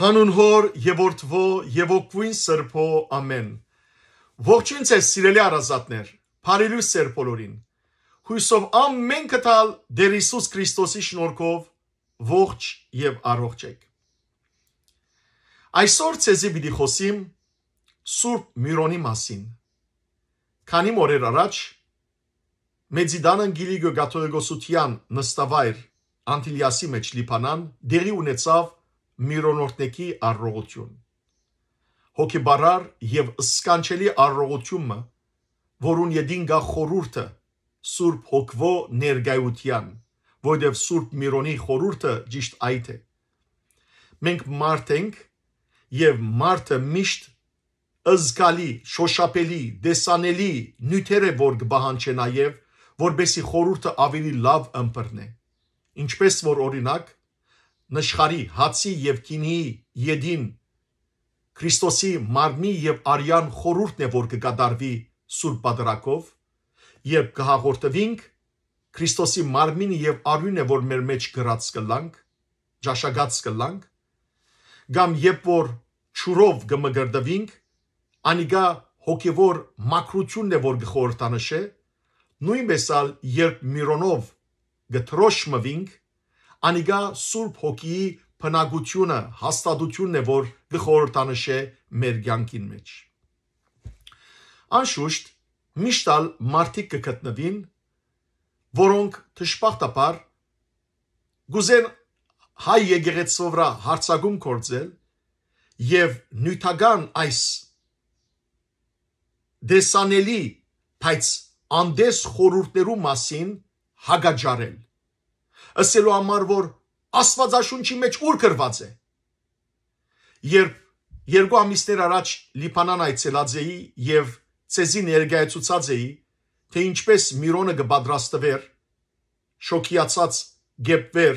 Հանուն հոր եւ որդվո եւ օկվին սրբո ամեն։ Ողջույն ձեզ սիրելի արազատներ, բարելույս ձեր բոլորին։ Հույսով ամեն կտալ Տեր Հիսուս Քրիստոսի շնորհքով ողջ եւ առողջ եք։ Այսօր ցեզի պիտի խոսիմ Սուրբ Միրոնի մասին։ Քանի մօրեր առաջ Մեծիդանն Գիլիգո Գաթողեգոսության նստավայր Անտիլիասի մեջ Լիբանան դերի ունեցավ միրոնորտեկի առողություն։ Հոգեբարար եւ սկանչելի առողությունը, որուն յեդին գա խորուրդը Սուրբ Հոգվո ներգայության, որտեղ Սուրբ Միրոնի խորուրդը ճիշտ այդ է։ Մենք մարդ ենք եւ մարդը միշտ ըզգալի, շոշափելի, դեսանելի նյութերը որ կբահանչե նաեւ, որբեսի խորուրդը ավելի լավ ըմբռնե։ Ինչպես որ օրինակ նշխարի, հացի եւ գինի յեդին Քրիստոսի մարմնի եւ արյան խորուրդն է, որ կկատարվի Սուրբ Պատարակով, երբ կհաղորդվինք Քրիստոսի մարմինը եւ արյունը, որ մեր մեջ գրած կլանք, ճաշակած կլանք, կամ երբ որ ճուրով գմգրդվինք, անիգա հոգևոր մակրությունն է, որ գխորտանշե, նույնպես ալ երբ Միրոնով գտրոշմվինք, անիգա Սուրբ Հոգիի բնակությունը հաստատությունն է, որ գխորտանշե մեր ցանկին մեջ։ Անշուշտ միշտ ալ մարդիկ կգտնվին, որոնք ճշփախտաբար գուզեն հայ եկեղեցու վրա հարցակում կործել եւ նյութական այս դեսանելի բայց անդես խորուրդներու մասին հագաճարել ասելու համար, որ Աստվածաշունչի մեջ ուր գրված է։ Երբ երկու ամիսներ առաջ Լիբանան այցելած էի եւ ցեզի ներկայացուցած էի, թե ինչպես Միրոնը կպատրաստվեր շոկիացած գեպվեր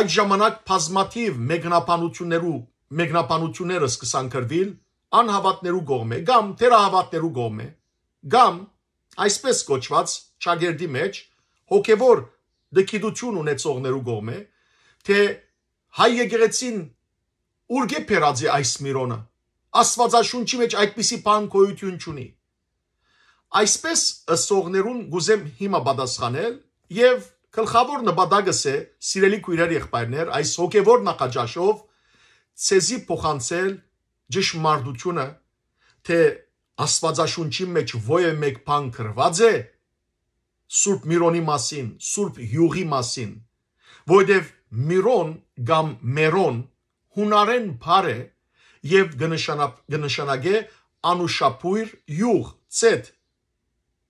այդ ժամանակ բազմաթիվ մեկնաբանություններու մեկնաբանությունները սկսան կրվել անհավատներու կողմէ կամ թերահավատներու կողմէ կամ այսպես կոչված ճագերդի մեջ հոգևոր դքիդություն ունեցողներու գողմե, թե հայ եկեղեցին ուր գեպերածի այս Սմիրոնը։ Աստվածաշունչի մեջ այդպիսի բան գոյություն չունի։ Այսպես ըսողներուն գուզեմ հիմա պատասխանել եւ գլխավոր նպատակս է սիրելի քույրեր եղբայրներ այս հոգեվոր նախաճաշով ցեզի փոխանցել ճշմարտությունը թե Աստվածաշունչի մեջ ո՞ե մեկ բան կրված է, Սուրբ Միրոնի մասին, Սուրբ Հյուղի մասին, որովհետև Միրոն կամ Մերոն հունարեն բար է եւ գնշանագե անուշապույր յուղ, ծետ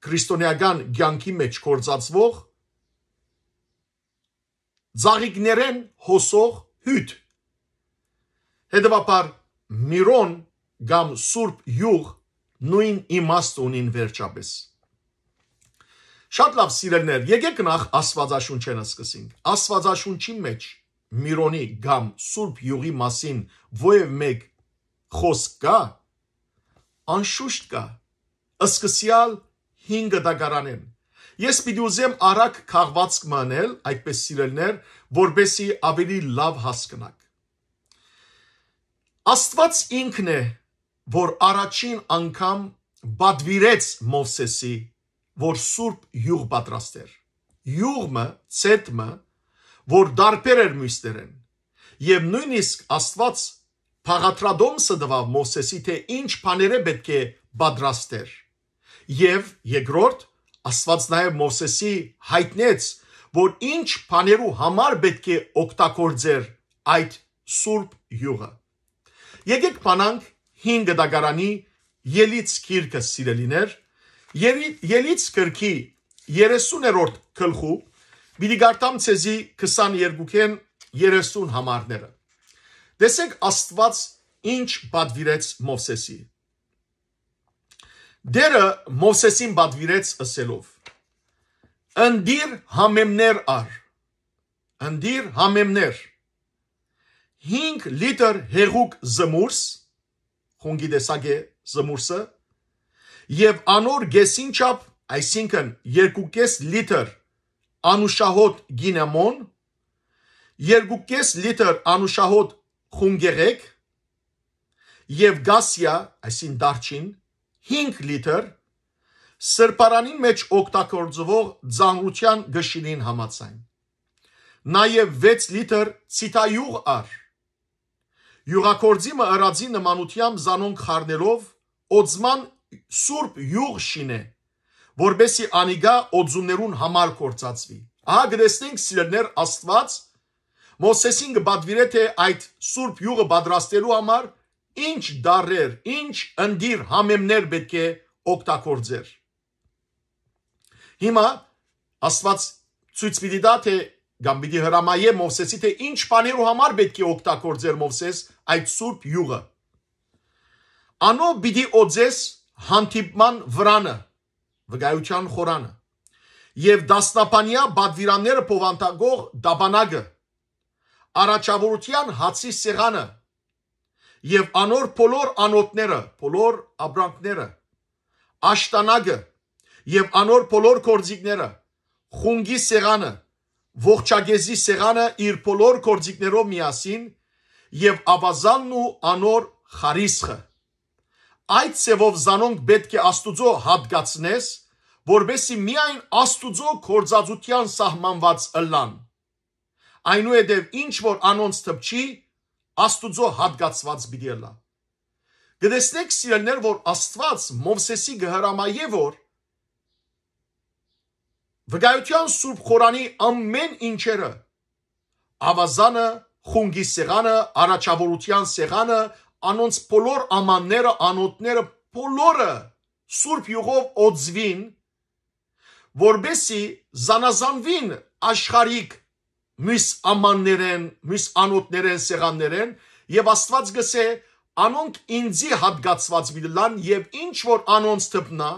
քրիստոնեական ցանկի մեջ կործածվող Զարիգներեն հոսող հյութ։ Հետևաբար Միրոն կամ Սուրբ Յուղ նույն իմաստ ունին վերջապես։ Շատ լավ սիրելներ, եկեք նախ Աստվածաշունչենը սկսենք։ Աստվածաշունչի մեջ Միրոնի կամ Սուրբ Յուղի մասին ովև մեկ խոսք կա, անշուշտ կա։ Սկսյալ 5 դակարանեն։ Ես պիտի ուզեմ արագ քաղվածք մանել, այդպես սիրելներ, որբեսի ավելի լավ հասկանաք։ Աստված ինքն է, որ առաջին անգամ բադվիրեց Մովսեսի որ Սուրբ յուղ պատրաստեր։ Յուղը, ցետմը, որ դարբեր էր մույստերեն։ Եվ նույնիսկ Աստված Փաղատրադոմսը դվավ Մոսեսի թե ինչ բաները պետք է պատրաստեր։ Եվ երկրորդ Աստված նաև Մոսեսի հայտնեց, որ ինչ բաներու համար պետք է օգտագործեր այդ Սուրբ յուղը։ Եկեք բանանք 5 դագարանի ելից քիրքը սիրելիներ Ելից գրքի 30-րդ գլխու Պիտի գարտամ ցեզի 22-ին 30 համարները։ Տեսեք Աստված ինչ պատվիրեց Մովսեսի։ Դերը Մովսեսին պատվիրեց ասելով. Անդիր համեմներ ար։ Անդիր համեմներ։ 5 լիտր հեղուկ զմուրս, խունգի դեսագե զմուրսը, եւ անոր գեսին չափ, այսինքն 2.5 լիտր անուշահոտ գինեմոն, 2.5 լիտր անուշահոտ խունգեղեկ եւ գասիա, այսին դարչին 5 լիտր սրբարանին մեջ օգտագործվող ծանրության գշինին համաձայն։ Նաեւ 6 լիտր ցիտայուղ ար։ Յուղակորձիմը արածի նմանությամբ զանոն խառներով օծման սուրբ յուղ շինե, որբեսի անիգա օձումներուն համար կործացվի։ Ահա գրեցնենք սիրելներ Աստված Մոսեսին կբադվիրե թե այդ սուրբ յուղը պատրաստելու համար ինչ դարեր, ինչ ընդիր համեմներ պետք է օգտագործեր։ Հիմա Աստված ցույց պիտի տա թե կամ պիտի հրամայե Մովսեսի թե ինչ բաներու համար պետք է օգտագործեր Մովսես այդ սուրբ յուղը։ Անո պիտի օձես հանդիպման վրանը, վկայության խորանը եւ դաստապանյա բադվիրանները փովանտագող դաբանագը, առաջավորության հացի սեղանը եւ անոր փոլոր անոթները, փոլոր աբրանքները, աշտանագը եւ անոր փոլոր կորձիկները, խունգի սեղանը, ողջագեզի սեղանը իր փոլոր կորձիկներով միասին եւ ավազանն ու անոր խարիսխը Այդ ցևով զանոնք պետք է Աստուծո հատկացնես, որբեսի միայն Աստուծո կորձածության սահմանված ըլլան։ Այնուհետև ինչ որ անոնց թփչի, Աստուծո հատկացված պիտի ըլլա։ Գտեսնեք սիրելներ, որ Աստված Մովսեսի գհրամայե որ վկայության Սուրբ Խորանի ամեն ինչերը ավազանը, խունգի սեղանը, առաջավորության սեղանը, անոնց բոլոր ամանները, անոթները, բոլորը Սուրբ յուղով օծվին, որբեսի զանազանվին աշխարհիկ մյուս ամաններեն, մյուս անոթներեն, սեղաններեն եւ Աստված գսե անոնք ինձի հատկացված միլան եւ ինչ որ անոնց թփնա,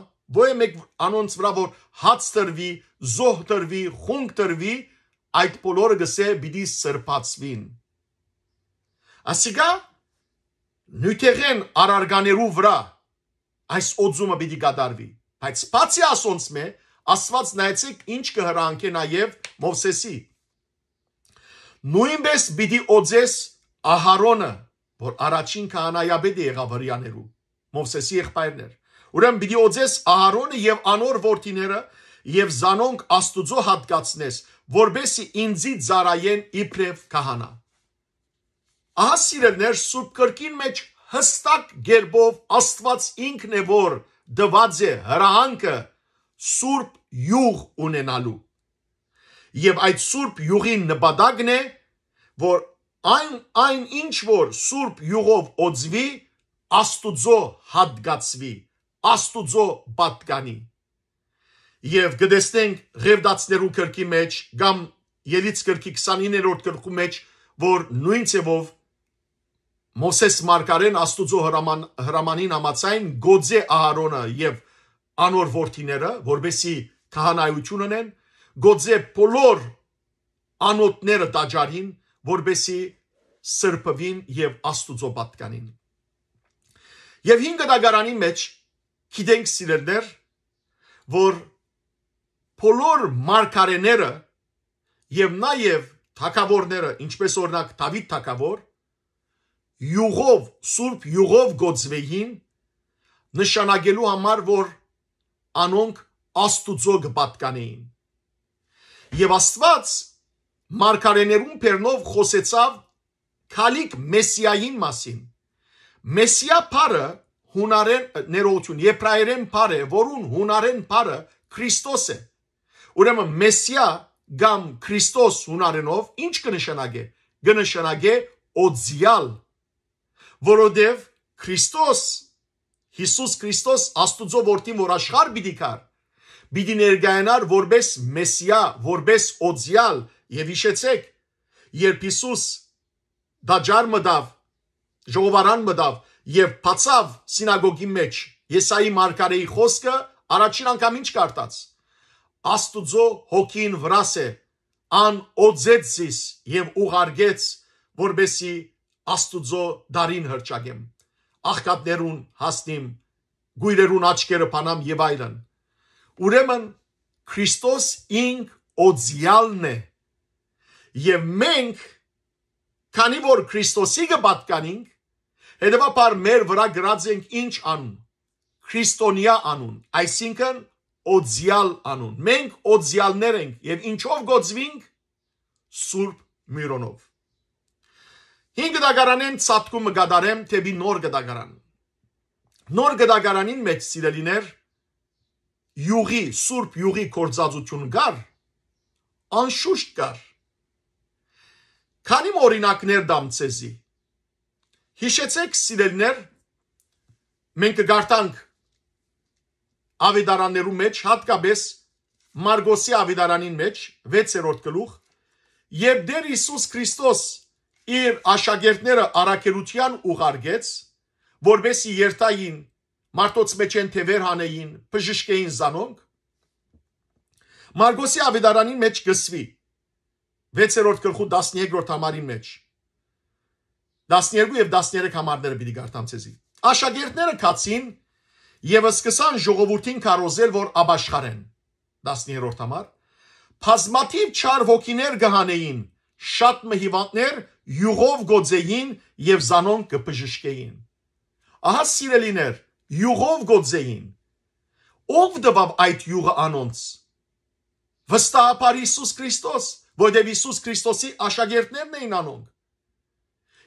ոյե մեկ անոնց վրա որ հաց տրվի, զոհ տրվի, խունկ տրվի, այդ բոլորը գսե բիդի սրբացվին։ Ասիկա նյութեղեն արարգաներու վրա այս օձումը պիտի կատարվի։ Բայց սպացի ասոնց մե Աստված նայեցեք ինչ կհրանքե նաև Մովսեսի։ Նույնպես պիտի օձես Ահարոնը, որ առաջին քահանայապետը եղավ հрьяներու, Մովսեսի եղբայրն էր։ Ուրեմն պիտի օձես Ահարոնը եւ անոր որդիները եւ զանոնք Աստուծո հատկացնես, որբեսի ինձի ծարայեն իբրև քահանա։ Ահա սիրելներ Սուրբ Կրկին մեջ հստակ գերբով Աստված ինքն է որ դված է հրահանգը Սուրբ յուղ ունենալու։ Եվ այդ Սուրբ յուղին նպատակն է որ այն այն ինչ որ Սուրբ յուղով օծվի Աստուծո հատկացվի, Աստուծո պատկանի։ Եվ գտեսնենք Ղևդացներու կրկի մեջ կամ Ելից կրկի 29-րդ կրկու մեջ որ նույն ցևով Մոսես Մարգարեն Աստուծո հրաման հրամանին համաձայն Գոձե Ահարոնը եւ անոր որդիները, որբեսի քահանայություն ունեն, Գոձե բոլոր անոթները տաճարին, որբեսի սրբվին եւ Աստուծո պատկանին։ Եվ հին գտագարանի մեջ գիտենք սիրելներ, որ բոլոր մարգարեները եւ նաեւ թակավորները, ինչպես օրինակ Դավիթ թակավոր յուղով, Սուրբ յուղով գոծվեին նշանակելու համար, որ անոնք Աստուծո կպատկանեին։ Եվ Աստված մարգարեներուն բեռնով խոսեցավ քալիկ մեսիային մասին։ Մեսիա բառը հունարեն ներողություն, եբրայերեն բառ է, որուն հունարեն բառը Քրիստոս է։ Ուրեմն մեսիա կամ Քրիստոս հունարենով ինչ կնշանակե։ Կնշանակե օձյալ որովհետև Քրիստոս Հիսուս Քրիստոս Աստուծո որդին, որ աշխարհ պիտի կար, պիտի ներկայանար որպես Մեսիա, որպես Օձյալ, եւ հիշեցեք, երբ Հիսուս դաջար մտավ, ժողովարան մտավ եւ բացավ սինագոգի մեջ Եսայի մարգարեի խոսքը առաջին անգամ ինչ կարտած Աստուծո հոգին վրաս է ան օձեցիս եւ ուղարկեց որբեսի Աստուծո դարին հրճագեմ, աղքատներուն հասնիմ, գույրերուն աչքերը փանամ եւ այլն։ Ուրեմն Քրիստոս ինք օձյալն է։ Եվ մենք քանի որ Քրիստոսի կպատկանինք, Հետևաբար մեր վրա գրած ենք ինչ անուն։ Քրիստոնյա անուն, այսինքն օձյալ անուն։ Մենք օձյալներ ենք եւ ինչով գոծվինք Սուրբ Միրոնով։ Հին գդագարանեն ցատկումը գդարեմ թեպի նոր գդագարան։ Նոր գդագարանին մեջ սիրելիներ յուղի, սուրբ յուղի կորձածություն կար, անշուշտ կար։ Քանի օրինակներ դամ ցեզի։ Հիշեցեք սիրելիներ, մենք կգարտանք ավետարաններու մեջ հատկապես Մարգոսի ավետարանին մեջ 6-րդ գլուխ եւ դեր Հիսուս Քրիստոս իր աշակերտները առաքելության ուղարկեց, որբեսի երթային մարտոց մեջ են թե վեր հանեին, բժշկեին զանոնք, Մարգոսի ավետարանին մեջ գսվի 6-րդ գլխու 13-րդ համարի մեջ 12 եւ 13 համարները պիտի գարտանցեզի աշակերտները կացին եւ սկսան ժողովրդին քարոզել որ աբաշխարեն 13-րդ համար բազմաթիվ չար ոգիներ գահանեին շատ մհիվանդներ յուղով գոձեին եւ զանոն կբժշկեին։ Ահա սիրելիներ, յուղով գոձեին։ Ով դվավ այդ յուղը անոնց։ Վստահաբար Հիսուս Քրիստոս, որտեղ Հիսուս Քրիստոսի աշակերտներն էին անոնք։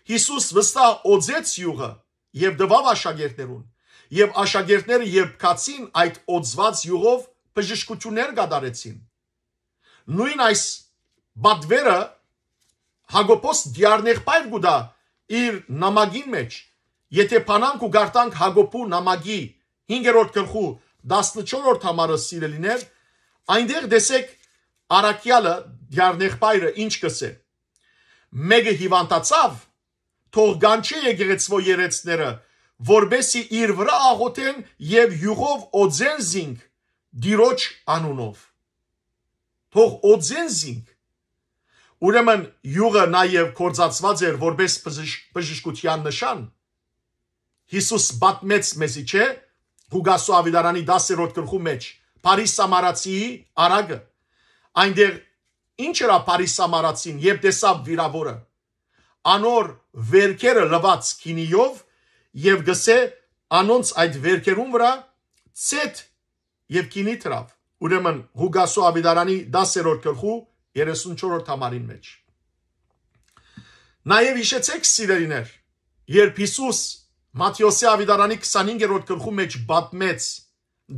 Հիսուս վստահ օձեց յուղը եւ դվավ աշակերտներուն։ Եվ աշակերտները երբ կացին այդ օձված յուղով բժշկություններ գդարեցին։ Նույն այս բադվերը Հագոպոս դիարնեղբայր գուդա իր նամագին մեջ, եթե փանանք ու գարտանք Հագոպու նամագի 5-րդ գլխու 14-րդ համարը սիրելիներ, այնտեղ դեսեք Արաքյալը դիարնեղբայրը ինչ կսե։ Մեկը հիվանդացավ, թող գանչի եկեղեցվո երեցները, որբեսի իր վրա աղոթեն եւ յուղով օձեն զինք դիրոջ անունով թող օձեն զինք ուրեմն յուղը նաև կործացված էր որպես բժշկության նշան, Հիսուս բատմեց մեզի չէ Հուգասու ավիդարանի 10-րդ գրխու մեջ Փարիս Սամարացիի արագը այնտեղ ինչ էր Փարիս Սամարացին եւ տեսավ վիրավորը անոր վերքերը լված քինիով եւ գսե անոնց այդ վերքերուն վրա ցետ եւ քինի տրավ ուրեմն Հուգասու ավիդարանի 10-րդ գրխու 34-րդ համարին մեջ։ Նաև հիշեցեք սիրելիներ, երբ Հիսուս Մատթեոսի ավիդարանի 25-րդ գլխու մեջ բացմեց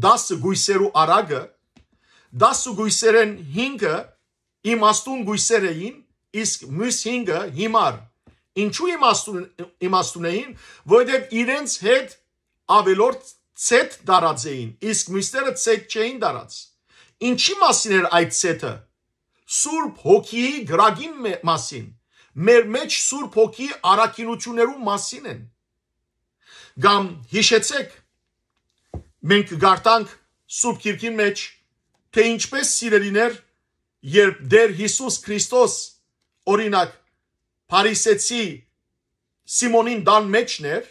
10 գույսերու արագը, 10 գույսերեն 5-ը իմաստուն գույսեր էին, իսկ մյուս 5-ը հիմար։ Ինչու իմաստուն իմաստուն էին, որովհետև իրենց հետ ավելորդ ցետ դարած էին, իսկ մյուսները ցետ չէին դարած։ Ինչի մասին էր այդ ցետը Սուրբ Հոգիի գրագին մասին, մեր մեջ Սուրբ Հոգի առաքինություններու մասին են։ Գամ հիշեցեք, մենք գարտանք Սուրբ Գիրքի մեջ, թե ինչպես սիրելիներ, երբ Տեր Հիսուս Քրիստոս օրինակ Փարիսեցի Սիմոնին դան մեջներ,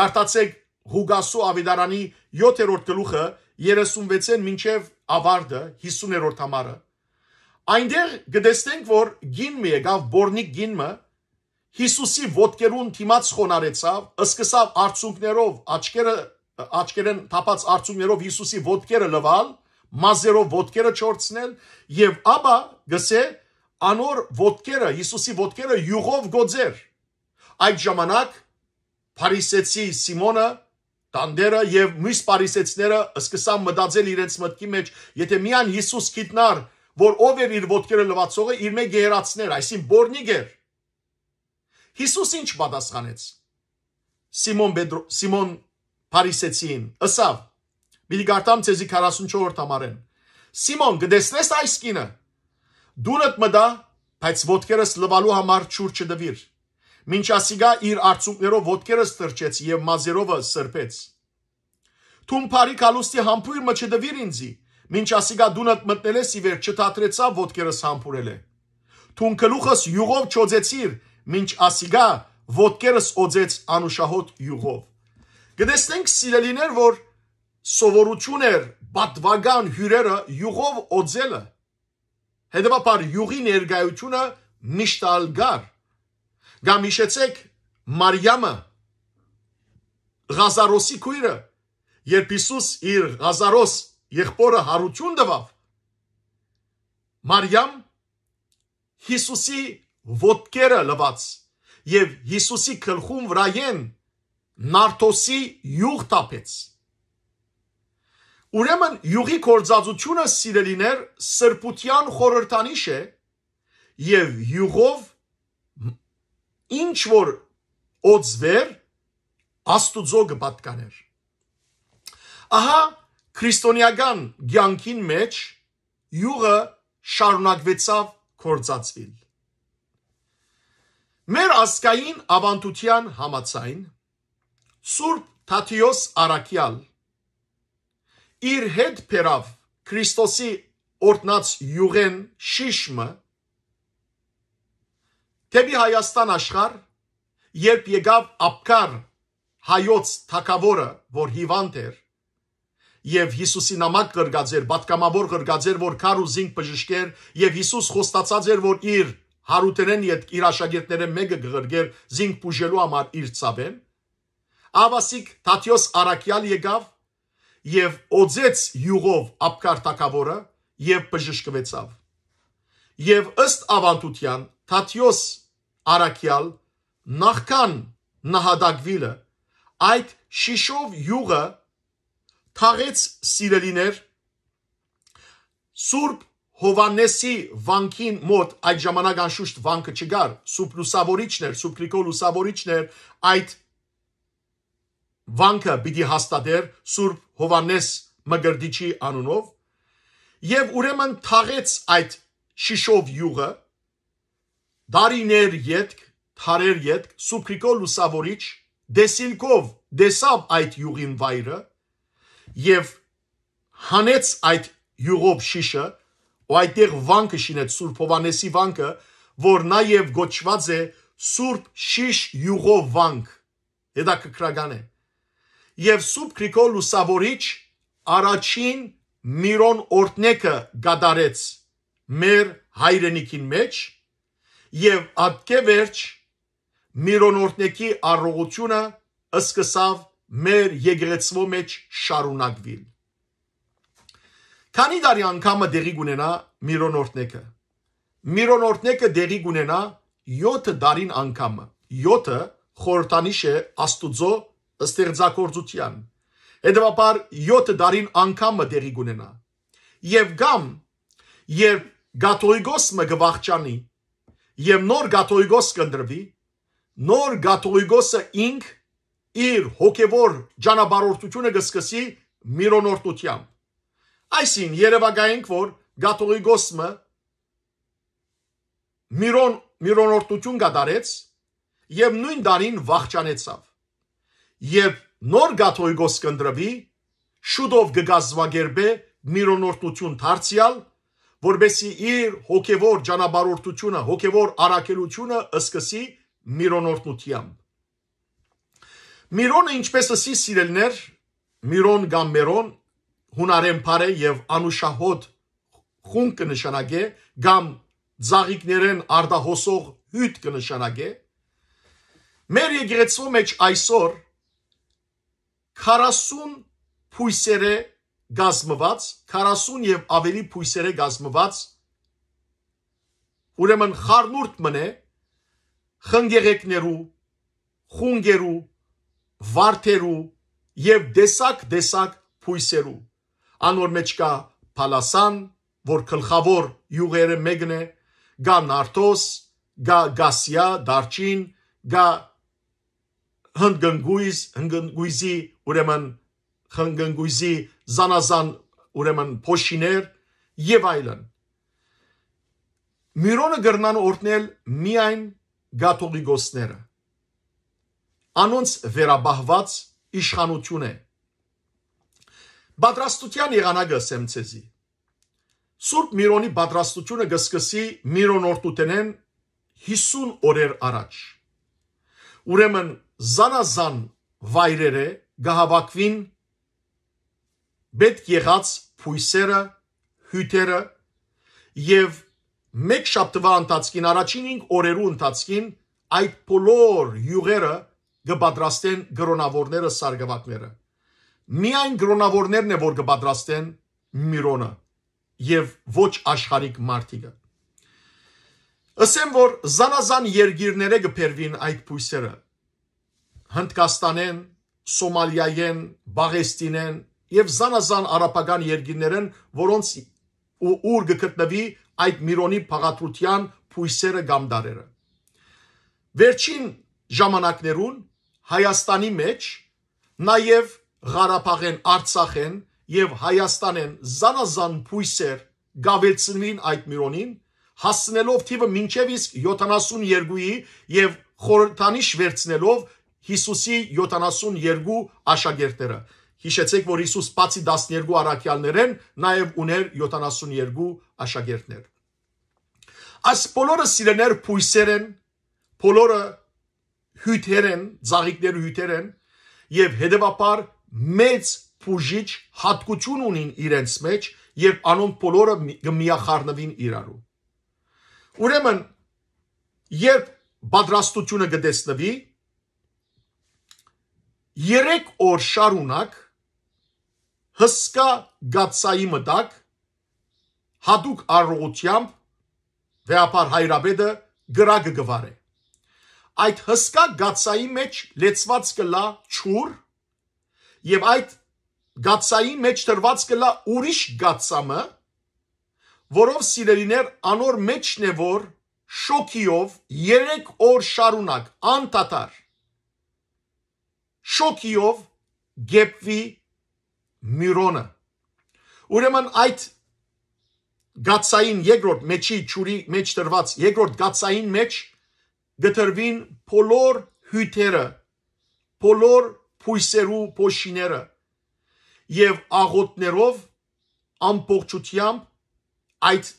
գարտացեք Հուգասու Ավիդարանի 7-րդ գլուխը 36-ն մինչև ավարդը 50-րդ համարը Այնտեղ գտեսնենք, որ գինը եկավ Բորնիկ գինը Հիսուսի ոտքերուն թիմած խոնարեցավ, սկսավ արցունքներով աչքերը աչքերեն թափած արցունքներով Հիսուսի ոտքերը լվալ, մազերով ոտքերը չորցնել եւ ապա գսե անոր ոտքերը Հիսուսի ոտքերը յուղով գոձեր։ Այդ ժամանակ Փարիսեցի Սիմոնը տանդերը եւ մյուս Փարիսեցները սկսան մտածել իրենց մտքի մեջ, եթե միան Հիսուս գիտնար որ ով էր իր ոտքերը լվացողը իր մեկ գերացներ, այսին բորնիգ էր։ Հիսուս ինչ պատասխանեց։ Սիմոն Պետրո Սիմոն Փարիսեցին ասավ. Մի գարտամ ցեզի 44-րդ համարեն։ Սիմոն, գտեսնես այս կինը։ Դուրդ մտա, բայց ոտքերս լվալու համար ճուր չդվիր։ Մինչ ասիգա իր արցունքներով ոտքերս թրջեց եւ մազերովը սրբեց։ Թում բարի կալուստի համբույր մը չդվիր ինձի Մինչ ասիգա դունդ մտնել ես ի վերջ չթատրեցա ոդկերս համբուրել է։ Թուն գլուխս յուղով չոձեցիր, մինչ ասիգա ոդկերս օձեց անուշահոտ յուղով։ Գտեսնենք սիրելիներ, որ սովորություն էր բատվական հյուրերը յուղով օձելը։ Հետևաբար յուղի ներգայությունը միշտ ալգար։ Գամ հիշեցեք Մարիամը Ղազարոսի քույրը, երբ Հիսուս իր Ղազարոս եղբորը հարություն տվավ, Մարիամ Հիսուսի ոտքերը լվաց եւ Հիսուսի գլխում վրայեն նարդոսի յուղ տապեց։ Ուրեմն յուղի կորձածությունը սիրելիներ սրբության խորհրդանիշ է եւ յուղով ինչ որ օծվեր աստուծո կպատկաներ։ Ահա քրիստոնեական ցանկին մեջ յուղը շարունակվեցավ կործացվել։ Մեր ասկային ավանդության համացայն Սուրբ Թաթիոս Արաքյալ իր հետ փերավ Քրիստոսի օրտնած յուղեն շիշմը Տեբի Հայաստան աշխար երբ եկավ ապկար հայոց թակավորը որ հիվանդ էր եւ Հիսուսի նամակ գրգած էր, պատկամավոր գրգած էր, որ քար ու զինք բժշկեր եւ Հիսուս խոստացած էր, որ իր հարուտերեն իդ իր աշակերտները մեկը գրգեր զինք բուժելու համար իր ծավեն։ Ավասիկ Թաթյոս Արաքյալ եկավ եւ օձեց յուղով ապկարտակավորը եւ բժշկվեցավ։ Եվ ըստ ավանդության Թաթյոս Արաքյալ նախքան նահատակվիլը այդ շիշով յուղը թաղեց սիրելիներ Սուրբ Հովանեսի վանքին մոտ այդ ժամանակ անշուշտ վանքը չգար, Սուրբ Լուսավորիչներ, Սուրբ Գրիգոր Լուսավորիչներ այդ վանքը պիտի հաստատեր Սուրբ Հովանես Մգրդիչի անունով եւ ուրեմն թաղեց այդ շիշով յուղը դարիներ յետք, թարեր յետք Սուրբ Գրիգոր Լուսավորիչ դեսիլկով դեսավ այդ յուղին վայրը եւ հանեց այդ յուղոբ շիշը ու այդտեղ վանքը շինեց Սուրբ Հովանեսի վանքը, որ նաեւ գոչված է Սուրբ Շիշ յուղով վանք։ Հետաքրքրական է։ Եվ Սուրբ Գրիգոր Լուսավորիչ առաջին Միրոն Օրտնեկը գադարեց մեր հայրենիքին մեջ եւ ապկե վերջ Միրոն Օրտնեկի առողությունը սկսավ մեր եգրեցվո մեջ շարունակվիլ։ Քանի դարի անգամը դեղի գունենա Միրոնորտնեկը։ Միրոնորտնեկը դեղի գունենա 7 դարին անգամը։ 7-ը խորհրդանիշ է Աստուծո ստեղծագործության։ Հետևաբար 7 դարին անգամը դեղի գունենա։ Եվ գամ երբ գաթողիկոս մը գվախճանի եւ նոր գաթողիկոս կնդրվի, նոր գաթողիկոսը ինքը իր հոգևոր ճանապարհորդությունը կսկսի միրոնորտությամբ։ Այսին Երևանայինք, որ Գաթողիկոսը Միրոն միրոնորտություն կատարեց եւ նույն դարին վախճանեցավ։ Եվ նոր Գաթողիկոս կնդրվի շուտով գգազվագերբե միրոնորտություն դարձյալ, որբեսի իր հոգևոր ճանապարհորդությունը, հոգևոր առաքելությունը սկսի միրոնորտությամբ։ Միրոնը ինչպես ասի սիրելներ, Միրոն կամ Մերոն հունարեն բարե եւ անուշահոտ խուն կնշանակե կամ ծաղիկներեն արդահոսող հույտ կնշանակե մեր եկեղեցու մեջ այսօր 40 փույսերը գազմված 40 եւ ավելի փույսերը գազմված ուրեմն խառնուրդ մնե խնգեղեկներու խունգերու վարդերու եւ դեսակ-դեսակ փույսերու։ Անոր մեջ կա Փալասան, որ գլխավոր յուղերը մեկն է, գա Նարտոս, գա Գասիա, Դարչին, գա Հնգնգույզ, Հնգնգույզի, ուրեմն Հնգնգույզի զանազան ուրեմն փոշիներ եւ այլն։ Միրոնը գրնան օրտնել միայն գաթողիկոսները անոնց վերաբահված իշխանություն է։ Պատրաստության եղանակը ասեմ ցեզի։ Սուրբ Միրոնի պատրաստությունը գսկսի Միրոնորտուտենեն 50 օրեր առաջ։ Ուրեմն զանազան վայրերը գահավակվին պետք եղած փույսերը, հյութերը եւ մեկ շաբթվա ընթացքին առաջին 5 օրերու ընթացքին այդ բոլոր յուղերը կպատրաստեն գրոնավորները սարգսակները։ Միայն գրոնավորներն է որ կպատրաստեն Միրոնը եւ ոչ աշխարհիկ մարտիկը։ Ասեմ որ զանազան երկիրները կփերվին այդ փույսերը։ Հնդկաստանեն, Սոմալիայեն, Բաղեստինեն եւ զանազան արաբական երկիրներն, որոնց ու ուր գտնվի այդ Միրոնի փաղաթրության փույսերը կամ դարերը։ Վերջին ժամանակներուն Հայաստանի մեջ նաև Ղարաբաղեն, Արցախեն եւ Հայաստանեն զանազան փույսեր գավեցնին այդ Միրոնին, հասնելով թիվը մինչև իսկ 72-ի եւ խորհրդանիշ վերցնելով Հիսուսի 72 աշակերտները։ Հիշեցեք, որ Հիսուս բացի 12 առաքյալներեն նաև ուներ 72 աշակերտներ։ Այս բոլորը սիրեներ փույսեր են, բոլորը հյութեր են, ծաղիկները հյութեր են եւ հետեւաբար մեծ փուժիչ հատկություն ունին իրենց մեջ եւ անոնք բոլորը միախառնվին իրարու։ Ուրեմն երբ պատրաստությունը գտեսնվի 3 օր շարունակ հսկա գացայի մտակ հադուկ առողությամբ վեապար հայրաբեդը գրագը գվարե այդ հսկա գացայի մեջ լեցված կլա ճուր եւ այդ գացայի մեջ դրված կլա ուրիշ գացամը որով սիրելիներ անոր մեջն է որ շոկիով 3 օր շարունակ անտատար շոկիով գեպվի միրոնը ուրեմն այդ գացային երկրորդ մեջի ճուրի մեջ դրված երկրորդ գացային մեջ գտրվին բոլոր հյութերը, բոլոր փույսերու փոշիները եւ աղոտներով ամբողջությամբ այդ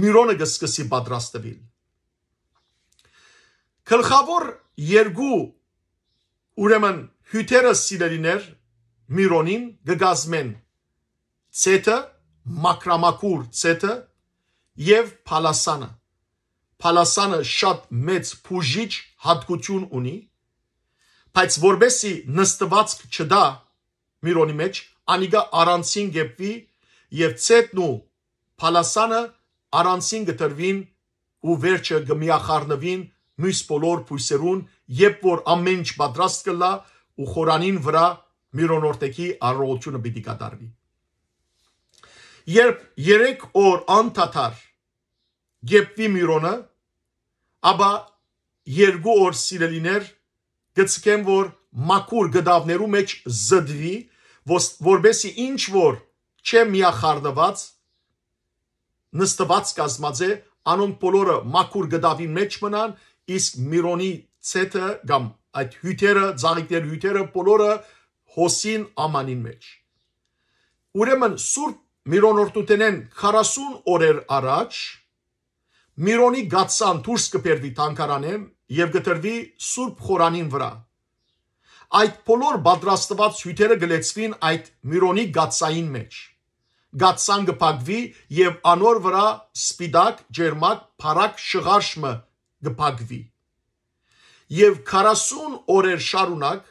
Միրոնը գսկսի պատրաստվել։ Գլխավոր երկու ուրեմն հյութերը սիրելիներ Միրոնին գգազմեն ցետը մակրամակուր ցետը եւ փալասանը Փալասանը շատ մեծ փուժիչ հատկություն ունի, բայց որբեսի նստվածք չդա Միրոնի մեջ, անիգա առանցին գեպվի եւ ցետն ու Փալասանը առանցին գտրվին ու վերջը գմիախառնվին մյուս բոլոր փույսերուն, երբ որ ամեն ինչ պատրաստ կլա ու խորանին վրա Միրոնորտեկի առողությունը պիտի կատարվի։ Երբ 3 օր անթաթար գեպվի Միրոնը ապա երկու օր սիրելիներ գցկեմ որ մակուր գդավներու մեջ զդվի որբեսի ինչ որ չեմ միախարդված նստված կազմած է անոն բոլորը մակուր գդավի մեջ մնան իսկ միրոնի ցետը կամ այդ հյութերը ծաղիկներ հյութերը բոլորը հոսին ամանին մեջ ուրեմն սուրբ Միրոնորտուտենեն 40 օրեր առաջ Միրոնի գացան դուրս կբերվի թանկարանեմ եւ գտրվի Սուրբ Խորանին վրա։ Այդ բոլոր պատրաստված հյութերը գլեցվին այդ Միրոնի գացային մեջ։ Գացան գփակվի եւ անոր վրա սպիդակ, ջերմակ, փարակ շղարշմը գփակվի։ Եվ 40 օրեր շարունակ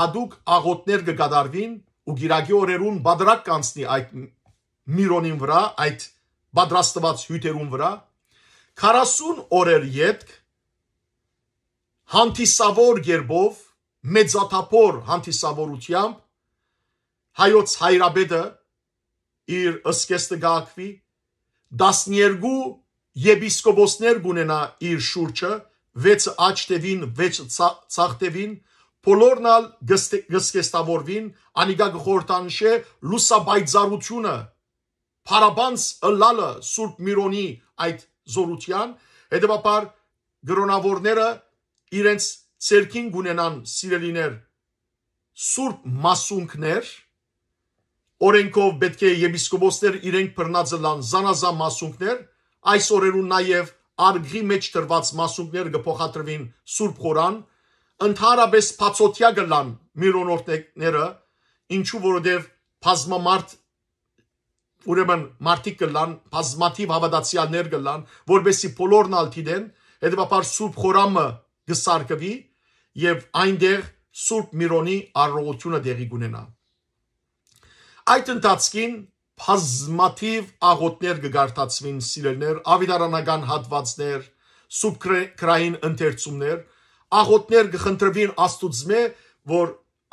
հadouk աղոտներ կգադարվին ու գիրագի օրերուն բادرակ կանցնի այդ Միրոնին վրա, այդ պատրաստված հյութերուն վրա 40 օրեր յետք հանդիսավոր երբով մեծաթափոր հանդիսավորությամբ հայոց հայրաբեդը իր սկեստը գաղակվի 12 եպիսկոպոսներ գունենա իր շուրջը 6 աչտևին 6 ցախտևին բոլորնալ գսկեստավորվին անիգա գխորտանշե լուսաբայձարությունը Փարաբանս ըլալը Սուրբ Միրոնի այդ զորության, հետևաբար գրոնավորները իրենց ցերքին գունենան սիրելիներ սուրբ մասունքներ օրենքով պետք է եպիսկոպոսներ իրենք բռնածլան զանազան մասունքներ այս օրերուն նաև արգի մեջ դրված մասունքներ կփոխադրվին սուրբ խորան ընդհանրապես փածոթյա գլան միրոնորտները ինչու որովհետև բազմամարտ ուրեմն մարդիկ կլան, բազմաթիվ հավատացյալներ կլան, որբեսի բոլորն ալթիդեն, հետեւաբար Սուրբ Խորամը գսարկվի եւ այնտեղ Սուրբ Միրոնի առողությունը դեղի կունենա։ Այդ ընթացքին բազմաթիվ աղոտներ կգարտացվին սիրելներ, ավիդարանական հատվածներ, սուբկրային ընթերցումներ, աղոտներ կխնդրվին Աստուծմե, որ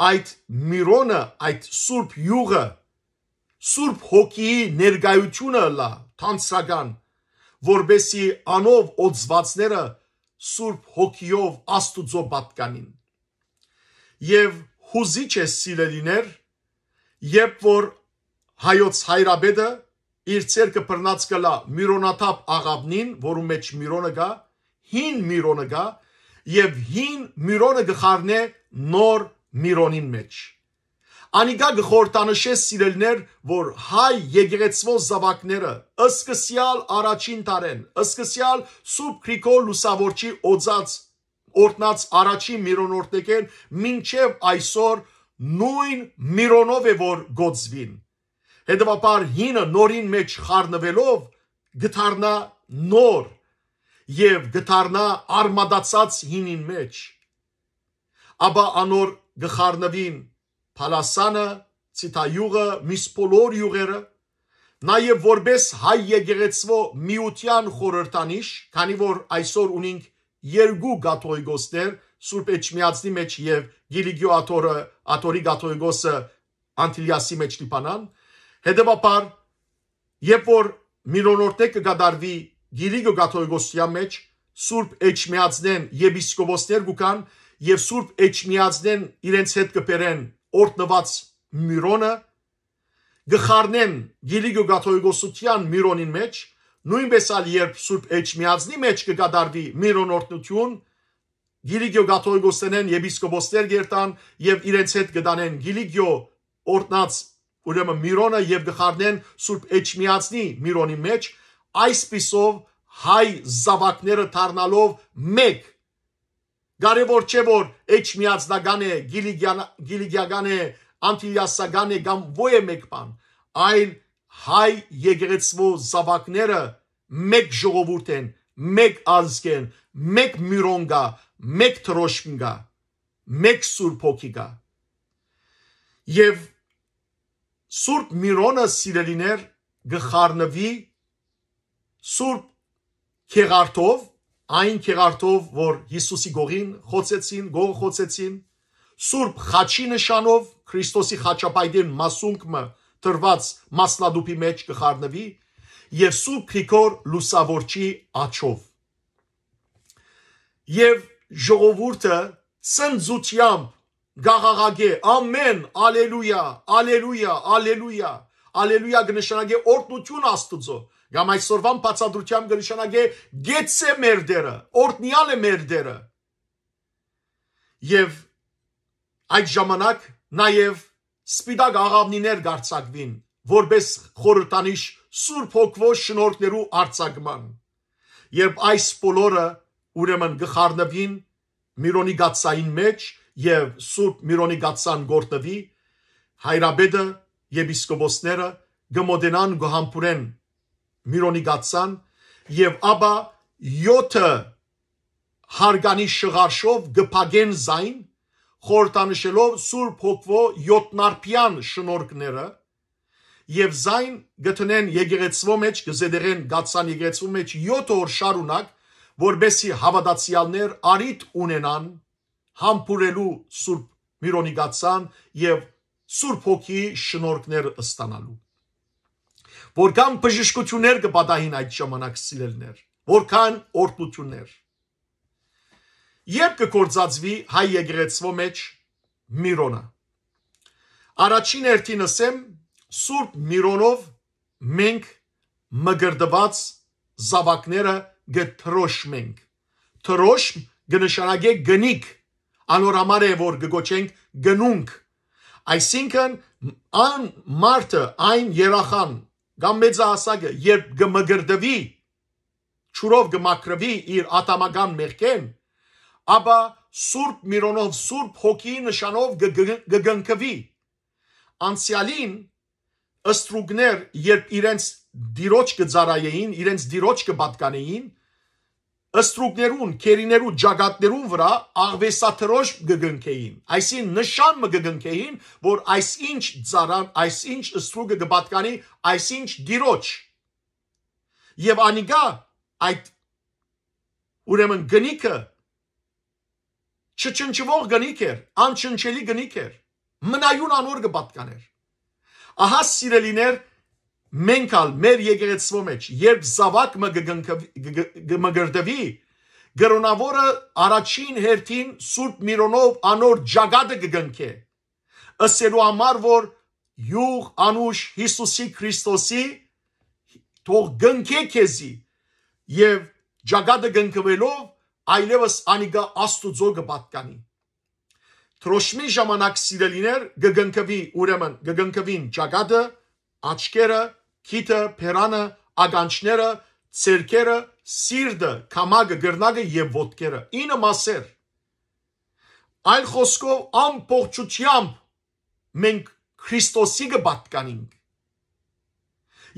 այդ Միրոնը, այդ Սուրբ յուղը Սուրբ Հոգիի ներգայությունը լա թանցական, որբեսի անով օծվածները Սուրբ Հոգիով Աստուծո պատկանին։ Եվ հուզիչ է սիրելիներ, երբ որ հայոց հայրաբեդը իր ցերկը բռնած կլա Միրոնաթափ աղավնին, որում մեջ Միրոնը գա, հին Միրոնը գա, եւ հին Միրոնը գխառնե նոր Միրոնին մեջ։ Անիգա գխորտանշե սիրելներ, որ հայ եկեղեցվոս զավակները ըսկսյալ առաջին տարեն, ըսկսյալ Սուրբ Գրիգոր Լուսավորչի օծած օրտնած առաջին միրոնորդեկեն մինչև այսօր նույն միրոնով է որ գոծվին։ Հետևաբար հինը նորին մեջ խառնվելով գթառնա նոր եւ գթառնա արմադացած հինին մեջ։ Աբա անոր գխառնվին Փալասանը, Ցիտայուղը, միսպոլոր յուղերը, նաև որպես հայ եկեղեցվո միության խորհրդանիշ, քանի որ այսօր ունենք երկու գաթողիկոսներ, Սուրբ Էջմիածնի մեջ եւ Գիլիգիո աթորը, աթորի գաթողիկոսը Անտիլիասի մեջ Լիբանան, հետեւաբար երբ որ Միրոնորտե կգադարվի Գիլիգիո գաթողիկոսիա մեջ Սուրբ Էջմիածնեն եպիսկոպոսներ կան եւ Սուրբ Էջմիածնեն իրենց հետ կբերեն օրտնված Միրոնը գխառնեն Գիլիգո գաթոյգոսության Միրոնին մեջ նույնպես ալ երբ Սուրբ Էջմիածնի մեջ կգադարվի Միրոն օրտնություն Գիլիգո գաթոյգոսենեն եպիսկոպոսներ գերտան եւ իրենց հետ կդանեն Գիլիգո օրտնած ուրեմն Միրոնը եւ գխառնեն Սուրբ Էջմիածնի Միրոնի մեջ այսպիսով հայ զավակները դառնալով մեկ Կարևոր չէ որ էջ միածնական է, գիլիգիական է, անտիլիասական է կամ ոյե մեկ բան, այլ հայ եկեղեցվո զավակները մեկ ժողովուրդ են, մեկ ազգ են, մեկ մյուրոն կա, մեկ թրոշմ կա, մեկ սուրբ հոգի կա։ Եվ Սուրբ Միրոնը սիրելիներ գխառնվի Սուրբ Քեղարտով այն քեղարտով, որ Հիսուսի գողին խոցեցին, գող խոցեցին, Սուրբ խաչի նշանով Քրիստոսի խաչապայդին մասունքը տրված մասնադուպի մեջ կխառնվի եւ Սուրբ Քրիկոր լուսավորչի աչով։ Եվ ժողովուրդը սնձությամբ գաղաղագե ամեն ալելույա ալելույա ալելույա ալելույա գնշանագե օրտնություն աստծո Կամ այսօրվան բացադրությամբ կնշանակե գեց է մեր դերը, օրտնյալ է մեր դերը։ Եվ այդ ժամանակ նաև սպիտակ աղավնիներ գարցակվին, որպես խորհրդանիշ Սուրբ Հոգվո շնորհներու արցակման։ Երբ այս բոլորը ուրեմն գխառնվին Միրոնի գացային մեջ եւ Սուրբ Միրոնի գացան գործնվի հայրաբեդը եպիսկոպոսները գմոդենան գհամբուրեն Միրոնիգացան եւ ապա 7-ը հարգանի շղարշով գփագեն զայն խորտանշելով Սուրբ Հոգվո 7-նարփյան շնորհքները եւ զայն գտնեն եկեղեցվո մեջ գզեդերեն գացան եկեղեցու մեջ 7 օր շարունակ որբեսի հավատացյալներ արիտ ունենան համբուրելու Սուրբ Միրոնիգացան եւ Սուրբ Հոգի շնորհքներ ստանալու որքան բժշկություններ կպատահին այդ ժամանակ սիրելներ, որքան օրտություններ։ Երբ կգործածվի հայ եկեղեցվո մեջ Միրոնը։ Առաջին հերթին ասեմ Սուրբ Միրոնով մենք մգրդված զավակները գտրոշմենք։ Տրոշմ գնշանագե գնիկ, անոր համար է, որ գգոչենք գնունք։ Այսինքն, ան մարդը, այն երախան, կամ մեծահասակը երբ գմգրդվի ճուրով գմակրվի իր ատամական մեղքեն ապա սուրբ Միրոնով սուրբ հոգի նշանով գգնկվի անցյալին ըստրուգներ երբ իրենց դիրոջ կծարայեին իրենց դիրոջ կպատկանեին ըստրուկներուն, քերիներու ջագատներուն վրա աղվեսաթրոշ գգնքեին։ Այսին նշան մը գգնքեին, որ այսինչ ծարան, այսինչ ըստրուկը գպատկանի, այսինչ գիրոջ։ Եվ անիգա այդ ուրեմն գնիկը չչնչվող գնիկ էր, անչնչելի գնիկ էր, մնայուն անոր գպատկաներ։ Ահա սիրելիներ, մենք ալ մեր եկեղեցվո մեջ, երբ զավակ մգրդվի, գրոնավորը առաջին հերթին Սուրբ Միրոնով անոր ճագատը կգնքե։ Ասելու համար, որ յուղ անուշ Հիսուսի Քրիստոսի թող գնքե քեզի եւ ճագատը գնքվելով այլևս անիգա աստուծո կպատկանի։ Տրոշմի ժամանակ սիրելիներ գգնկվի ուրեմն գգնկվին ճագատը աչկերը քիթը, փերանը, ականջները, ցերկերը, սիրտը, կամագը, գրնագը եւ ոտքերը։ Ինը մասեր։ Այլ խոսքով ամբողջությամբ մենք Քրիստոսի կպատկանինք։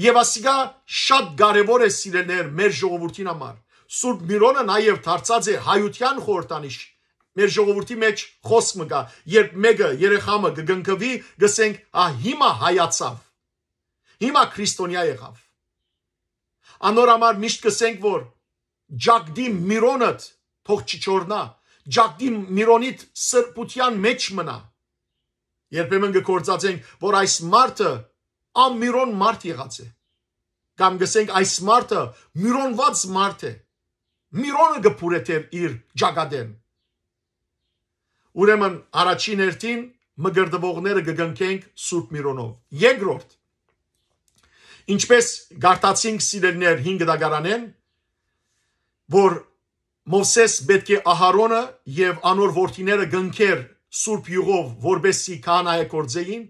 Եվ ասիկա շատ կարևոր է սիրելներ մեր ժողովրդին համար։ Սուրբ Միրոնը նաև դարձած է հայության խորտանիշ։ Մեր ժողովրդի մեջ խոսք մը կա, երբ մեկը երեխամը կգնկվի, գսենք, «Ահ հիմա հայացավ»։ Հիմա քրիստոնյա եղավ։ Անոր համար միշտ կսենք, որ Ջակդի Միրոնըդ թող չչորնա, Ջակդի Միրոնիդ սրբության մեջ մնա։ Երբեմն գործածենք, որ այս մարդը ամիրոն մարդ եղած է։ Կամ գսենք այս մարդը միրոնված մարդ է։ Միրոնը գփուրեթեր իր ջագադեն։ Ուրեմն առաջին հերթին մգրդվողները կգնքենք Սուրբ Միրոնով։ Երկրորդ Ինչպես գարտացինք սիրելներ 5 դագարանեն, որ Մովսես պետք է Ահարոնը եւ անոր որդիները գնքեր Սուրբ յուղով, որբեսի քանայե կործեին,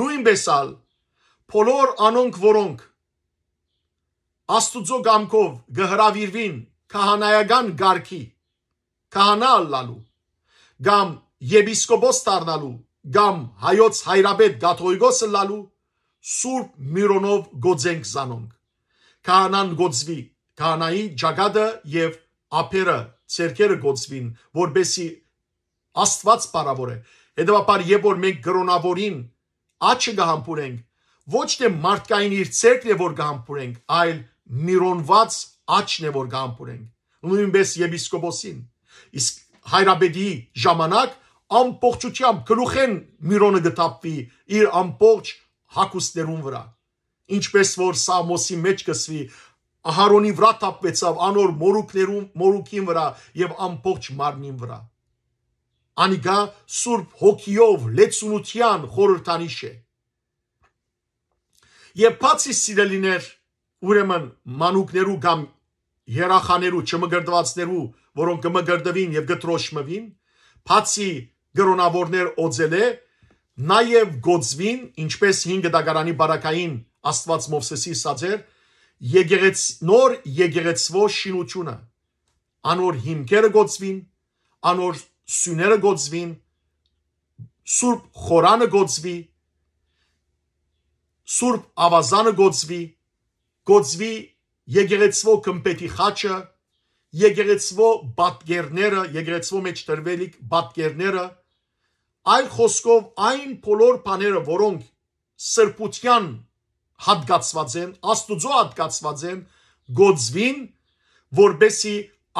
նույնպես ալ բոլոր անոնք որոնք Աստուծո գամքով գհրավիրվին քահանայական գարքի քահանա լալու կամ եպիսկոպոս դառնալու կամ հայոց հայրապետ գաթողիկոս լալու Սուրբ Միրոնով գոձենք զանոնք։ Քահանան գոձվի, քահանայի ջագադը եւ ափերը, ցերկերը գոձվին, որբեսի Աստված պարավորե։ Հետևաբար, երբ որ մենք գրոնավորին աչը գահամբուրենք, ոչ թե մարդկային իր ցերկն է որ գահամբուրենք, այլ Միրոնված աչն է որ գահամբուրենք։ Նույնպես եպիսկոպոսին։ Իսկ հայրաբեդի ժամանակ ամբողջությամբ գլուխեն Միրոնը գտապվի իր ամբողջ հակուստերուն վրա։ Ինչպես որ Սամոսի մեջ կսվի Ահարոնի վրա տապվեցավ անոր մորուկներում մորուկին վրա եւ ամբողջ մարմնին վրա։ Անիգա Սուրբ հոգիով լեցունության խորհրդանիշ է։ Եվ բացի սիրելիներ, ուրեմն մանուկներու կամ երախաներու չմգրդվածներու, որոնք կմգրդվին եւ գտրոշմվին, բացի գրոնավորներ օձել է, Նաև գոծվին, ինչպես 5 դագարանի բարակային Աստված Մովսեսի սածեր, եկեղեց նոր եկեղեցվո շինությունը։ Անոր հիմքերը գոծվին, անոր սյուները գոծվին, Սուրբ խորանը գոծվի, Սուրբ ավազանը գոծվի, գոծվի եկեղեցվո կմպետի խաչը, եկեղեցվո բատկերները, եկեղեցվո մեջ տրվելիք բատկերները, այլ խոսքով այն բոլոր բաները, որոնք սրբության հատկացված են, աստուծո հատկացված են, գոծվին, որբեսի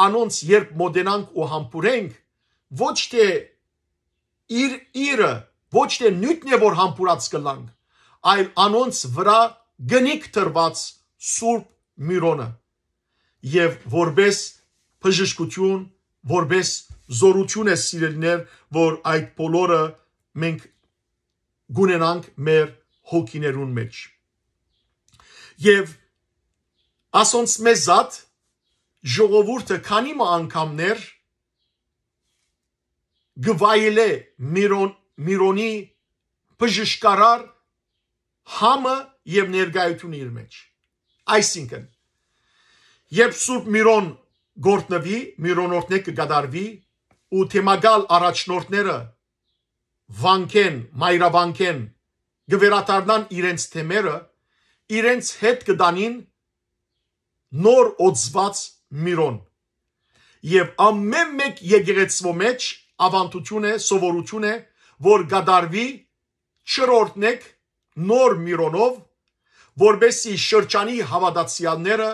անոնց երբ մոդենանք ու համբուրենք, ոչ թե իր իրը, ոչ թե նյութն է, որ համբուրած կլանք, այլ անոնց վրա գնիկ տրված սուրբ միրոնը։ Եվ որբես բժշկություն, որբես զորություն է սիրելիներ, որ այդ բոլորը մենք գունենանք մեր հոգիներուն մեջ։ Եվ ասոնց մեզատ ժողովուրդը քանի մը անգամներ գվայելե Միրոն Միրոնի բժշկարար համը եւ ներգայությունը իր մեջ։ Այսինքն, երբ Սուրբ Միրոն գործնվի, Միրոնորդն է կգադարվի, ու թեմագալ առաջնորդները վանքեն, մայրավանքեն, գվերատարնան իրենց թեմերը, իրենց հետ կդանին նոր օծված Միրոն։ Եվ ամեն մեկ եկեղեցվո մեջ ավանդություն է, սովորություն է, որ գադարվի չրորդնեք նոր Միրոնով, որբեսի շրջանի հավատացյալները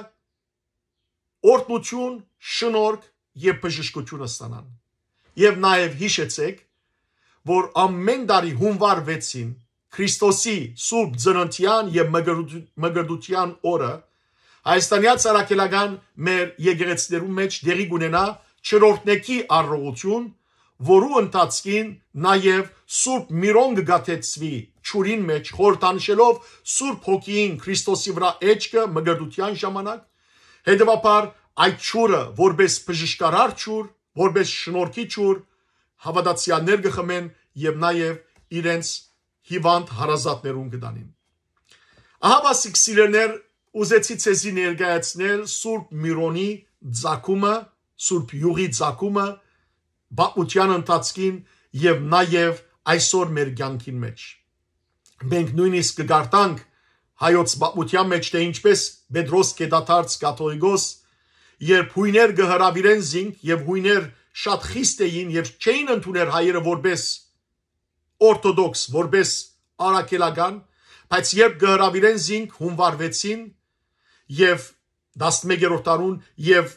օրդություն, շնորհք եւ բժշկություն ստանան եւ նաեւ հիշեցեք, որ ամեն տարի հունվար 6-ին Քրիստոսի Սուրբ Ծննդյան եւ մգրդության օրը հայաստանյաց արաքելական մեր եկեղեցիներու մեջ դերի գունենա չորրորդնեկի առողություն, որու ընթացքին նաև Սուրբ Միրոն գաթեցվի ճուրին մեջ խորտանշելով Սուրբ Հոգին Քրիստոսի վրա էջքը մգրդության ժամանակ, հետևաբար այդ ճուրը որպես բժշկարար ճուր որպես շնորհքի ճուր հավատացյալներ կխմեն եւ նաեւ իրենց հիվանդ հարազատներուն կդանին։ Ահա բասիկ սիրելներ ուզեցի ցեզի ներկայացնել Սուրբ Միրոնի ցակումը, Սուրբ Յուղի ցակումը բապուտյան ընթացքին եւ նաեւ այսօր մեր ցանկին մեջ։ Մենք նույնիսկ կգարտանք հայոց բապուտյան մեջ թե ինչպես Պետրոս կետաթարց կաթողիկոս երբ հույներ գհրավիրեն զինք եւ հույներ շատ խիստ էին եւ չէին ընդուներ հայերը որպես օրթոդոքս, որպես արաքելական, բայց երբ գհրավիրեն զինք հունվարվեցին եւ 11-րդ տարուն եւ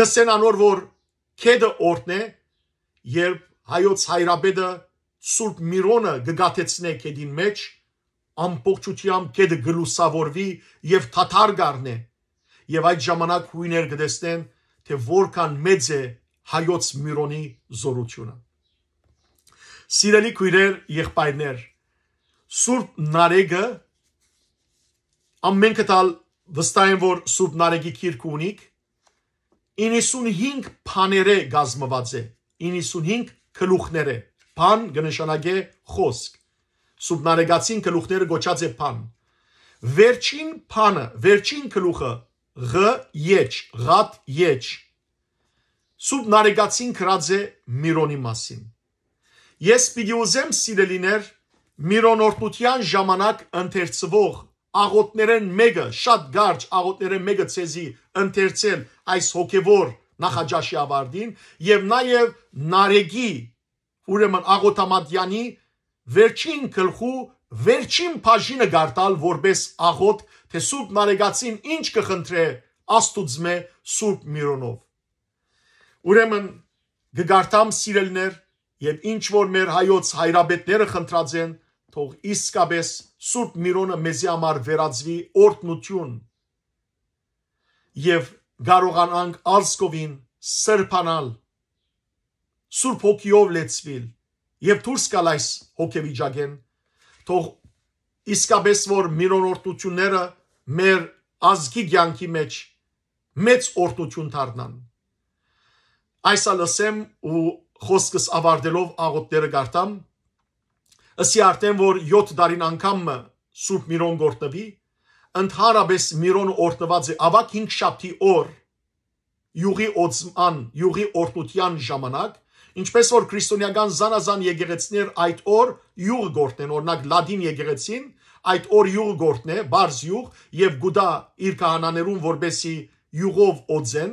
գսենանոր որ քեդը օրտն է, երբ հայոց հայրաբեդը Սուրբ Միրոնը գգաթեցնե քեդին մեջ ամբողջությամբ քեդը գլուսավորվի եւ թաթար գառնե եւ այդ ժամանակ հույներ կտեսնեն, թե որքան մեծ է հայոց Միրոնի զորությունը։ Սիրելի քույրեր, եղբայրներ, Սուրբ Նարեգը ամենքը տալ վստահ եմ, որ Սուրբ Նարեգի քիրք ունիք 95 փաները գազմված է, 95 քլուխները։ Փան կնշանակե խոսք։ Սուրբ Նարեգացին քլուխները գոչած է փան։ Վերջին փանը, վերջին քլուխը Ղ եջ, ղատ եջ։ Սուրբ Նարեգացին Քրաձե Միրոնի մասին։ Ես պիտի ուզեմ սիրելիներ Միրոնորտության ժամանակ ընթերցվող աղոտներեն մեկը, շատ կարճ աղոտներեն մեկը ցեզի ընթերցել այս հոգևոր նախաճաշի ավարտին եւ նաեւ Նարեգի ուրեմն աղոտամատյանի վերջին գլխու վերջին բաժինը գարտալ որպես աղոտ թե Սուրբ Նարեգացին ինչ կխնդրե Աստուծմե Սուրբ Միրոնով։ Ուրեմն գգարտամ սիրելներ եւ ինչ որ մեր հայոց հայրաբետները խնդրած են, թող իսկապես Սուրբ Միրոնը մեզի համար վերածվի օրտնություն եւ կարողանանք ազգովին սրբանալ Սուրբ հոգիով լեցվել եւ դուրս գալ այս հոգեվիճակեն թող իսկապես որ միրոնորտությունները մեր ազգի ցանկի մեջ մեծ օրտություն դառնան։ Այս ալսեմ ու խոսքս ավարտելով աղոթները գարտամ ասի արդեն որ 7 տարին անգամ Սուրբ Միրոն գործնվի ընդհանրապես Միրոն օրտնված է ավակ 5 շաբթի օր յուղի օծման յուղի օրտության ժամանակ ինչպես որ քրիստոնեական զանազան եկեղեցիներ այդ օր յուղ գործեն օրինակ լադին եկեղեցին այդ օր յուղ գործն է, բարձ յուղ եւ գուդա իր քահանաներուն որբեսի յուղով օձեն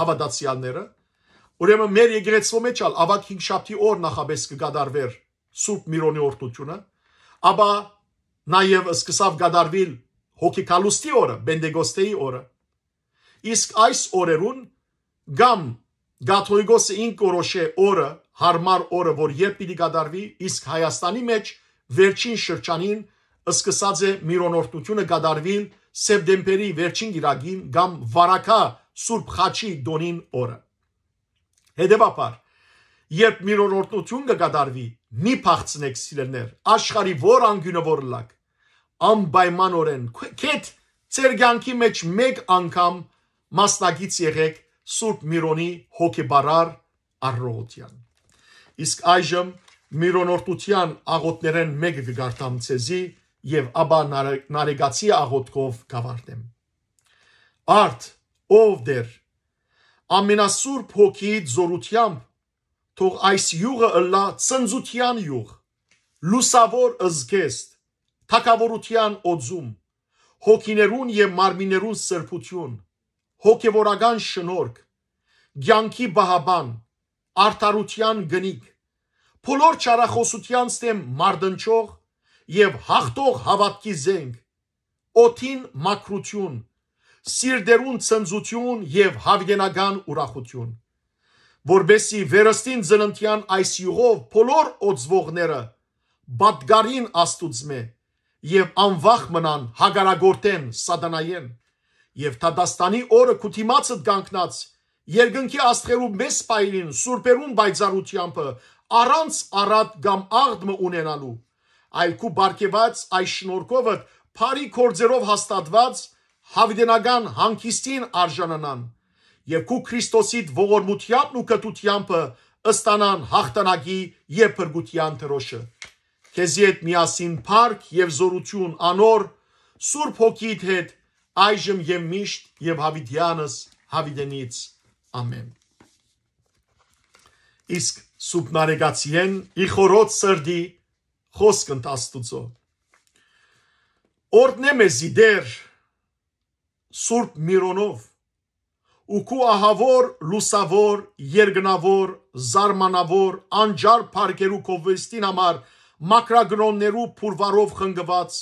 հավատացյալները։ Ուրեմն մեր եկեղեցու մեջ ալ ավակ 5 շաբթի օր նախաբես կգադարվեր Սուրբ Միրոնի օրդությունը, ապա նաև սկսավ գադարվել հոգեկալուստի օրը, Բենդեգոստեի օրը։ Իսկ այս օրերուն գամ Գաթոյգոսը ինքորոշե օրը, հարմար օրը, որ երբ պիտի գադարվի, իսկ Հայաստանի մեջ վերջին շրջանին սկսած է միրոնորդությունը կատարվել սեպտեմբերի վերջին իրագին կամ վարակա Սուրբ Խաչի Դոնին օրը։ Հետևաբար, երբ միրոնորդություն կկատարվի, մի փախցնեք սիրելներ, աշխարի որ անգյունը որ լակ, անպայմանորեն քեթ ծեր ցանկի մեջ մեկ անգամ մասնակից եղեք Սուրբ Միրոնի հոգեբարար առողջան։ Իսկ այժմ միրոնորդության աղոտներեն մեկը կգարտամ ցեզի եւ ապա նարեգացի աղոթքով գավարտեմ։ Արդ ով դեր ամենասուրբ հոգի զորությամբ թող այս յուղը ըլլա ծնզության յուղ լուսավոր ազգեստ թակավորության օձում հոգիներուն եւ մարմիներուն սրբություն հոգեվորական շնորհք ցանկի բահաբան արդարության գնիկ փոլոր չարախոսության ստեմ մարդնչող եւ հաղթող հավատքի զենք օթին մակրություն սիրդերուն ցնծություն եւ հավգենական ուրախություն որբեսի վերստին ծննդյան այս յուղով բոլոր օծվողները բադգարին աստուծմե եւ անվախ մնան հագարագորտեն սադանայեն եւ Թադաստանի օրը քուտիմացը դանկնած երկնքի աստղերու մեծ պայրին սուրբերուն բայցարությամբ առանց առատ կամ աղդմ ունենալու այլքու բարգեված այս շնորհքովը բարի կորձերով հաստատված հավիտենական հանգիստին արժանանան եւ քու Քրիստոսի ողորմությամբ ու կտությամբ ըստանան հաղթանակի եւ բրգության դրոշը քեզ հետ միասին փառք եւ զորություն անոր Սուրբ Հոգիդ հետ այժմ եւ միշտ եւ հավիտյանս հավիտենից ամեն իսկ սուբնարեգացիեն իխորոց սրդի խոսքն տաստուծո օրդնեմ էզի դեր սուրբ Միրոնով ու քու ահավոր լուսավոր երգնավոր զարմանավոր անջար փարգերու կովեստին համար մակրագրոններու փուրվարով խնգված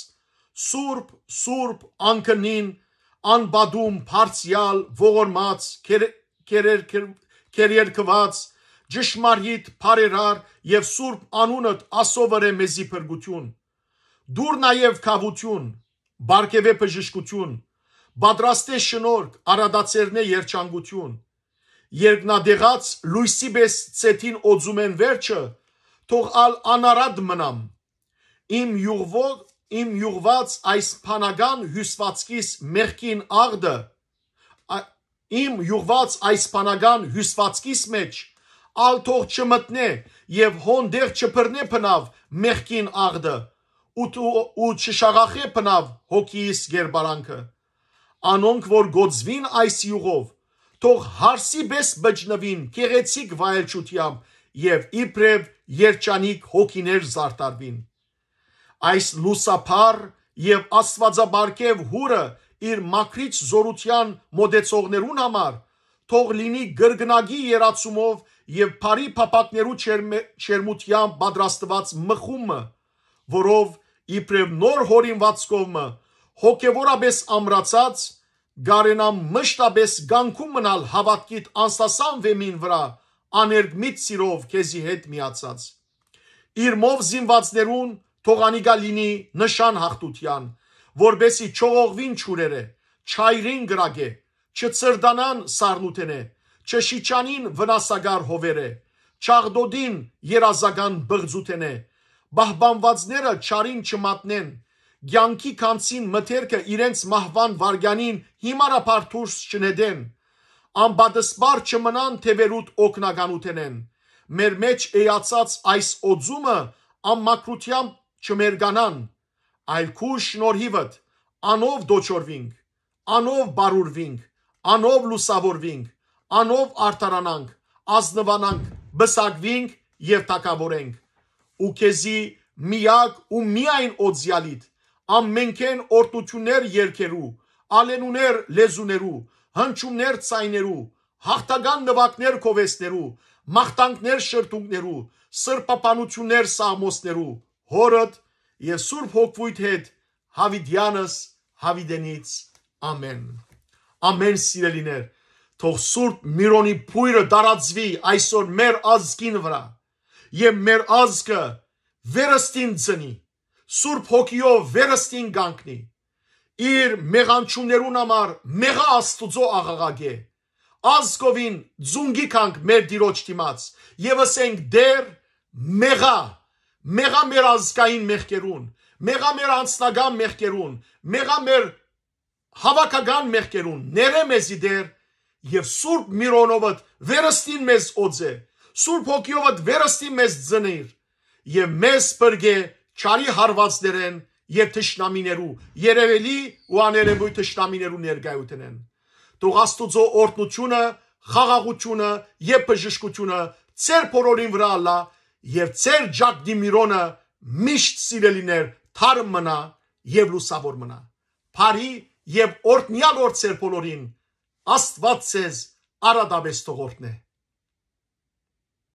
սուրբ սուրբ անքնին անբադում փարցիալ ողորմած կերերքված կեր, կեր, կեր, կեր, կեր, կեր, կեր, կեր, ջշմարիտ, բարերար եւ Սուրբ անունդ ասովր է մեզի փրկություն։ Դուր նաեւ խավություն, բարգեւե բժշկություն, պատրաստե շնորհք, արադացերնե երջանկություն։ Երկնադեղած լույսի պես ցեթին օծում են վերջը, թող ալ անարադ մնամ։ Իմ յուղվող, իմ յուղված այս փանական հյուսվածքիս մեղքին աղդը, իմ յուղված այս փանական հյուսվածքիս մեջ ալ թող չմտնե եւ հոնդեղ չփռնե փնավ մեղքին աղդը ու ու չշաղախե փնավ հոգիս երբարանքը անոնք որ գոծվին այս յուղով թող հարսի պես բջնվին կեղեցիկ վայելչությամբ եւ իբրև երջանիկ հոգիներ զարտարվին այս լուսափար եւ աստվածաբարգև հուրը իր մաքրից զորության մոդեցողներուն համար թող լինի գրգնագի երացումով եւ բարի փապատներու չերմության պատրաստված մխումը, որով իբրև նոր հորինված կողմը հոգեորապես ամրացած գարենամ մշտապես գանքում մնալ հավատքիդ անսասան վեմին վրա աներգմիտ սիրով քեզի հետ միացած իր մով զինվածներուն թողանիգա լինի նշան հաղթության որբեսի չողողվին ճուրերը չայրին գրագե չծրդանան սառնութենե Չշիչանին վնասագար հովեր է, Չաղդոդին երազագան բղձութեն է, բահբանվածները չարին չմատնեն, Գյանքի կանցին մթերքը իրենց մահվան վարգյանին հիմարապարթուրս չնեդեն, ամբադսպար չմնան թևերուտ օկնականութենեն, մեր մեջ էյացած այս օձումը ամմակրությամբ չմերգանան, այլ քու շնորհիվդ անով դոչորվինք, անով բարուրվինք, անով լուսավորվինք, անով արտարանանք, ազնվանանք, բսակվինք եւ տակավորենք։ Ու քեզի միակ ու միայն օձյալիդ ամենքեն օրտություններ երկերու, ալենուներ լեզուներու, հնչումներ ցայներու, հաղթական նվակներ կովեսներու, մախտանքներ շրթունքներու, սրբապանություններ սամոսներու, հորդ եւ Սուրբ Հոգվույթ հետ հավիդյանս հավիդենից ամեն։ Ամեն սիրելիներ, Թող Սուրբ Միրոնի փույրը տարածվի այսօր մեր ազգին վրա եւ մեր ազգը վերստին ծնի Սուրբ հոգիով վերստին կանգնի իր մեղանչուներուն համար մեղա աստուծո աղաղագե ազգովին ձունգի քանք մեր դիրոջ դիմաց եւ ասենք դեր մեղա մեղա մեր ազգային մեղքերուն մեղա մեր անձնական մեղքերուն մեղա մեր հավաքական մեղքերուն ներե մեզի դեր Եվ Սուրբ Միրոնովդ վերստին մեզ օձե, Սուրբ Հոգիովդ վերստին մեզ ծնիր, եւ մեզ բրգե ճարի հարվածներեն եւ ճշնամիներու, երևելի ու աներևույթ ճշնամիներու ներկայութենեն։ Թող Աստուծո օրտնությունը, խաղաղությունը եւ բժշկությունը ծեր փորորին վրա լա եւ ծեր ջակդի Միրոնը միշտ սիրելիներ թարմ մնա եւ լուսավոր մնա։ Փարի եւ օրտնյալ օր ծեր փորորին որ Աստված ցեզ արադաբես թողորտնե։